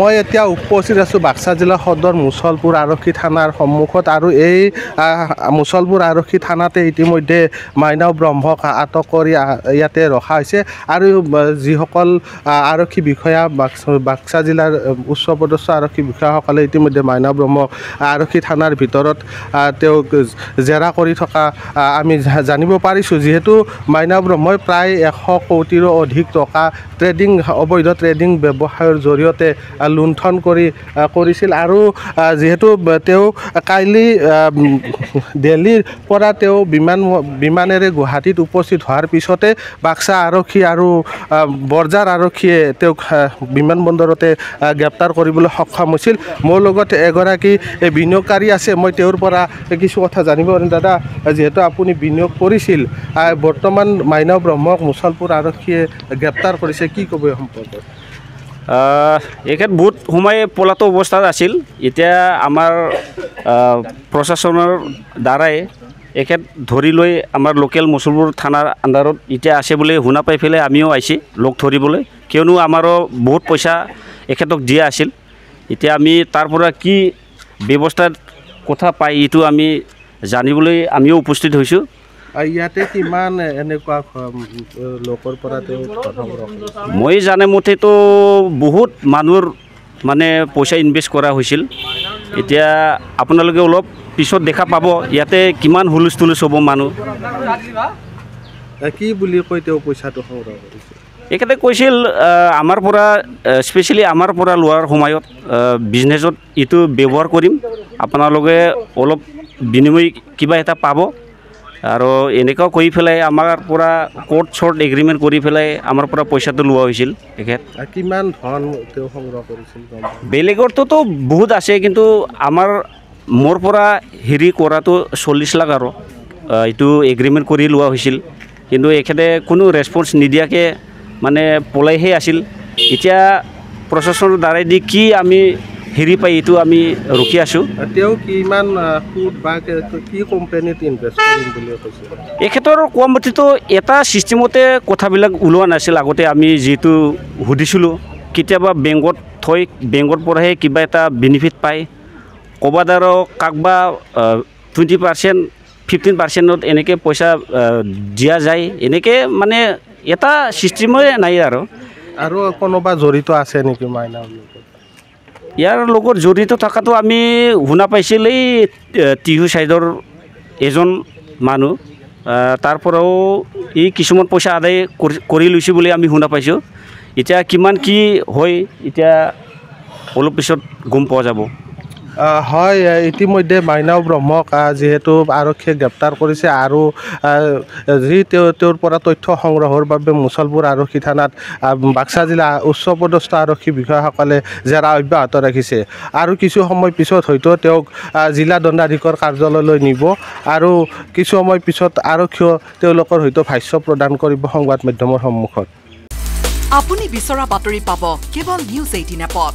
মই এতিয়া উপস্থিত আছোঁ বাক্সা জিলা সদৰ মুছলপুৰ আৰক্ষী থানাৰ সন্মুখত আৰু এই মুছলপুৰ আৰক্ষী থানাতে ইতিমধ্যে মাইনাও ব্ৰহ্মক আটক কৰি ইয়াতে ৰখা হৈছে আৰু যিসকল আৰক্ষী বিষয়া বাক্সা জিলাৰ উচ্চ পদস্থ আৰক্ষী বিষয়াসকলে ইতিমধ্যে মাইনাও ব্ৰহ্মক আৰক্ষী থানাৰ ভিতৰত তেওঁক জেৰা কৰি থকা আমি জানিব পাৰিছোঁ যিহেতু মাইনাও ব্ৰহ্মই প্ৰায় এশ কোটিৰো অধিক টকা ট্ৰেডিং অবৈধ ট্ৰেডিং ব্যৱসায়ৰ জৰিয়তে লুণ্ঠন কৰি কৰিছিল আৰু যিহেতু তেওঁ কাইলৈ দেলহিৰ পৰা তেওঁ বিমান বিমানেৰে গুৱাহাটীত উপস্থিত হোৱাৰ পিছতে বাক্সা আৰক্ষী আৰু বৰজাৰ আৰক্ষীয়ে তেওঁক বিমান বন্দৰতে গ্ৰেপ্তাৰ কৰিবলৈ সক্ষম হৈছিল মোৰ লগত এগৰাকী বিনিয়োগকাৰী আছে মই তেওঁৰ পৰা কিছু কথা জানিব পাৰিম দাদা যিহেতু আপুনি বিনিয়োগ কৰিছিল বৰ্তমান মাইনা ব্ৰহ্মক মুছলপুৰ আৰক্ষীয়ে গ্ৰেপ্তাৰ কৰিছে কি ক'ব সম্পৰ্কত এখেত বহুত সোমাই পলাতো অৱস্থাত আছিল এতিয়া আমাৰ প্ৰশাসনৰ দ্বাৰাই এখেত ধৰি লৈ আমাৰ লোকেল মচুৰবোৰ থানাৰ আণ্ডাৰত এতিয়া আছে বুলি শুনা পাই পেলাই আমিও আহিছোঁ লগ ধৰিবলৈ কিয়নো আমাৰো বহুত পইচা এখেতক দিয়া আছিল এতিয়া আমি তাৰ পৰা কি ব্যৱস্থাৰ কথা পাই এইটো আমি জানিবলৈ আমিও উপস্থিত হৈছোঁ মই জানে মতেতো বহুত মানুহৰ মানে পইচা ইনভেষ্ট কৰা হৈছিল এতিয়া আপোনালোকে অলপ পিছত দেখা পাব ইয়াতে কিমান হুলুচ হ'ব মানুহ কি বুলি কৈ তেওঁ পইচাটো সংগ্ৰহ কৰিছে এখেতে কৈছিল আমাৰ পৰা স্পেচিয়েলি আমাৰ পৰা লোৱাৰ সময়ত বিজনেছত এইটো ব্যৱহাৰ কৰিম আপোনালোকে অলপ বিনিময় কিবা এটা পাব আৰু এনেকুৱা কৰি পেলাই আমাৰ পৰা কোৰ্ট চৰ্ট এগ্ৰিমেণ্ট কৰি পেলাই আমাৰ পৰা পইচাটো লোৱা হৈছিল তেখেত কিমান ধন তেওঁ সংগ্ৰহ কৰিছিল বেলেগৰটোতো বহুত আছে কিন্তু আমাৰ মোৰ পৰা হেৰি কৰাটো চল্লিছ লাখ আৰু এইটো এগ্ৰিমেণ্ট কৰি লোৱা হৈছিল কিন্তু এখেতে কোনো ৰেচপন্স নিদিয়াকৈ মানে পলাইহে আছিল এতিয়া প্ৰশাসনৰ দ্বাৰাইদি কি আমি হেৰি পাই এইটো আমি ৰখি আছোঁ এখেতৰ কোৱা মতেতো এটা ছিষ্টেমতে কথাবিলাক ওলোৱা নাছিল আগতে আমি যিটো সুধিছিলোঁ কেতিয়াবা বেংকত থৈ বেংকৰ পৰাহে কিবা এটা বেনিফিট পায় ক'ৰবাত আৰু কাক বা টুৱেণ্টি পাৰ্চেণ্ট ফিফটিন পাৰ্চেণ্টত এনেকৈ পইচা দিয়া যায় এনেকৈ মানে এটা ছিষ্টেমেই নাই আৰু আৰু কোনোবা জড়িত আছে নেকি মাইনা ইয়াৰ লগত জড়িত থকাটো আমি শুনা পাইছিল এই টিহু ছাইডৰ এজন মানুহ তাৰ পৰাও এই কিছুমান পইচা আদায় কৰি লৈছোঁ বুলি আমি শুনা পাইছোঁ এতিয়া কিমান কি হয় এতিয়া অলপ পিছত গম পোৱা যাব হয় ইতিমধ্যে মাইনাও ব্ৰহ্মক যিহেতু আৰক্ষীয়ে গ্ৰেপ্তাৰ কৰিছে আৰু যি তেওঁ তেওঁৰ পৰা তথ্য সংগ্ৰহৰ বাবে মুছলপুৰ আৰক্ষী থানাত বাক্সা জিলা উচ্চ পদস্থ আৰক্ষী বিষয়াসকলে জেৰা অব্যাহত ৰাখিছে আৰু কিছু সময় পিছত হয়তো তেওঁক জিলা দণ্ডাধীশৰ কাৰ্যালয়লৈ নিব আৰু কিছু সময় পিছত আৰক্ষীয়ে তেওঁলোকৰ হয়তো ভাষ্য প্ৰদান কৰিব সংবাদ মাধ্যমৰ সন্মুখত আপুনি বিচৰা বাতৰি পাব কেৱল নিউজ এইটিন এপত